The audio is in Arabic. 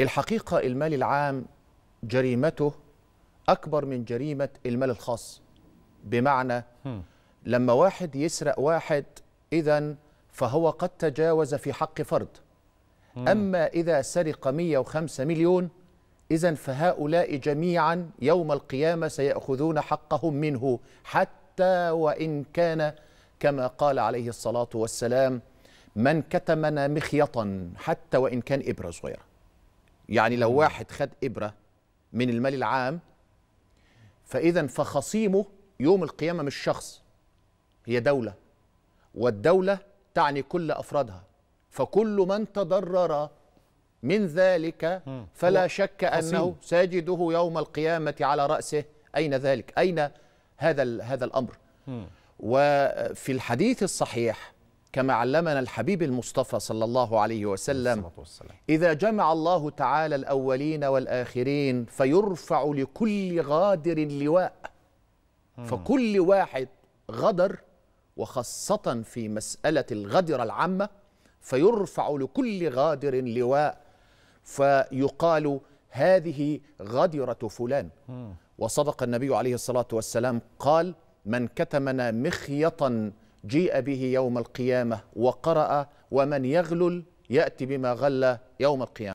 الحقيقة المال العام جريمته أكبر من جريمة المال الخاص بمعنى لما واحد يسرق واحد إذا فهو قد تجاوز في حق فرد أما إذا سرق 105 مليون إذا فهؤلاء جميعا يوم القيامة سيأخذون حقهم منه حتى وإن كان كما قال عليه الصلاة والسلام من كتمنا مخيطا حتى وإن كان إبرة صغيرة يعني لو واحد خد إبرة من المال العام فإذا فخصيمه يوم القيامة مش شخص هي دولة والدولة تعني كل أفرادها فكل من تضرر من ذلك فلا شك أنه ساجده يوم القيامة على رأسه أين ذلك أين هذا هذا الأمر وفي الحديث الصحيح كما علمنا الحبيب المصطفى صلى الله عليه وسلم إذا جمع الله تعالى الأولين والآخرين فيرفع لكل غادر لواء فكل واحد غدر وخاصة في مسألة الغدر العامة فيرفع لكل غادر لواء فيقال هذه غدرة فلان وصدق النبي عليه الصلاة والسلام قال من كتمنا مخيطا جيء به يوم القيامة وقرأ ومن يغلل يأتي بما غل يوم القيامة